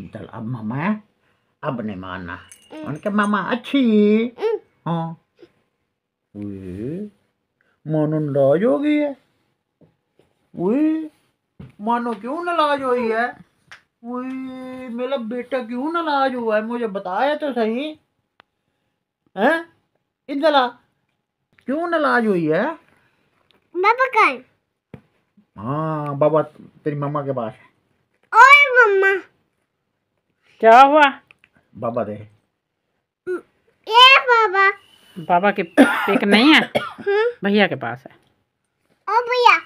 चल अब मामा अब नहीं मानना उनके मामा अच्छी हाँ मानो नाराज हो गई है वही मानो क्यों नाराज हुई है वही मेरा बेटा क्यों नाराज हुआ है मुझे बताया तो सही हैं इंदला क्यों नाराज हुई है बाबा हाँ बाबा तेरी मामा के पास है क्या हुआ बाबा दे ये बाबा बाबा के पिक नहीं है भैया के पास है ओ भैया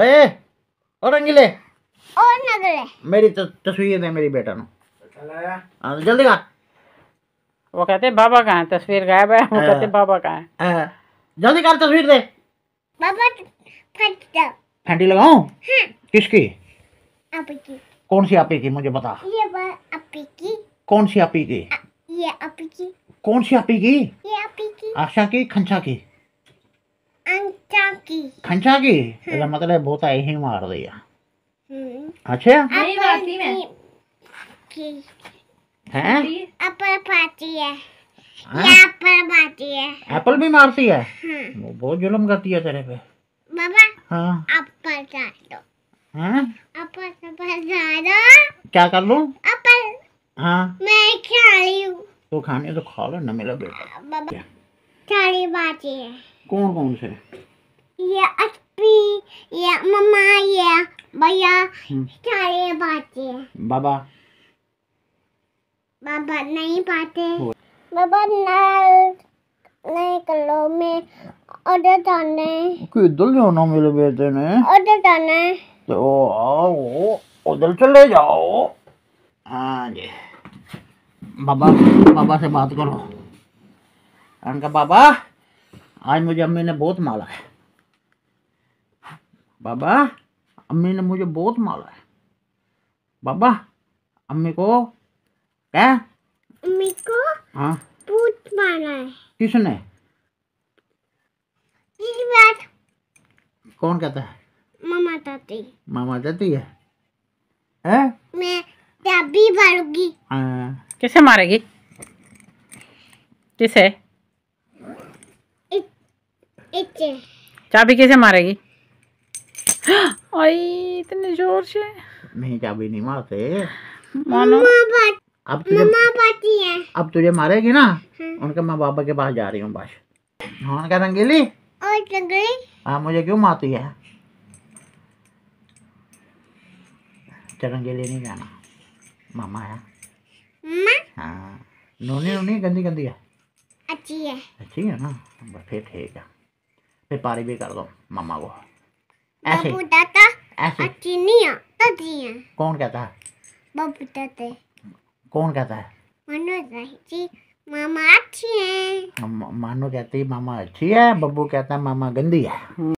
ओए और अंगिले और नगले मेरी तो तस्वीर दे मेरी बेटा नो आ हाँ, जल्दी का वो कहते बाबा कहाँ है तस्वीर गायब है वो कहते बाबा कहाँ है हाँ, हाँ। जल्दी कर तस्वीर दे बाबा फंटी लगाऊं किसकी किसकी की कौन सी आपी की मुझे बता ये आपी कौन सी आपी की ये आपी कौन सी आपी की ये आपी आशा की खंचा की अंचा की खंचा की हाँ। इसका मतलब बहुत आई ही मार दिया हम्म। अच्छा हैं एप्पल पाती है एप्पल हाँ? मारती है एप्पल भी मारती है हाँ। बहुत जुलम करती है तेरे पे बाबा हाँ एप्पल काट दो हाँ? क्या कर लू हाँ तो खाने तो खा लो ना मेरा बेटा सारी बातें कौन कौन से ये अच्छी ये मम्मा ये भैया सारी हम्म। बातें हैं बाबा बाबा नहीं पाते बाबा नाल नहीं कर लो मैं ऑर्डर जाने है किधर जाना मेरे बेटे ने ऑर्डर जाना तो आओ उधर चले जाओ हाँ जी बाबा बाबा से बात करो उनका बाबा आज मुझे अम्मी ने बहुत माला है बाबा अम्मी ने मुझे बहुत माला है बाबा अम्मी को क्या अम्मी को हाँ बहुत माला है किसने बात कौन कहता है बताती मामा बताती है हैं मैं मारूंगी हाँ। किसे मारेगी किसे चाबी कैसे मारेगी आई इतने जोर से नहीं चाबी नहीं मारते मानो अब तुझे है अब तुझे मारेगी ना हाँ। उनके माँ बाबा के पास जा रही हूँ बस हाँ क्या और रंगीली हाँ मुझे क्यों मारती है चरण के लिए नहीं जाना मामा है हाँ नोनी नोनी गंदी गंदी है अच्छी है अच्छी है ना बस फिर ठीक है फिर पारी भी कर दो मामा को ऐसे ऐसे अच्छी नहीं है तो जी है कौन कहता है बबू दादा कौन कहता है मनो जी मामा अच्छी है मानो कहती है मामा अच्छी है बब्बू कहता है मामा गंदी है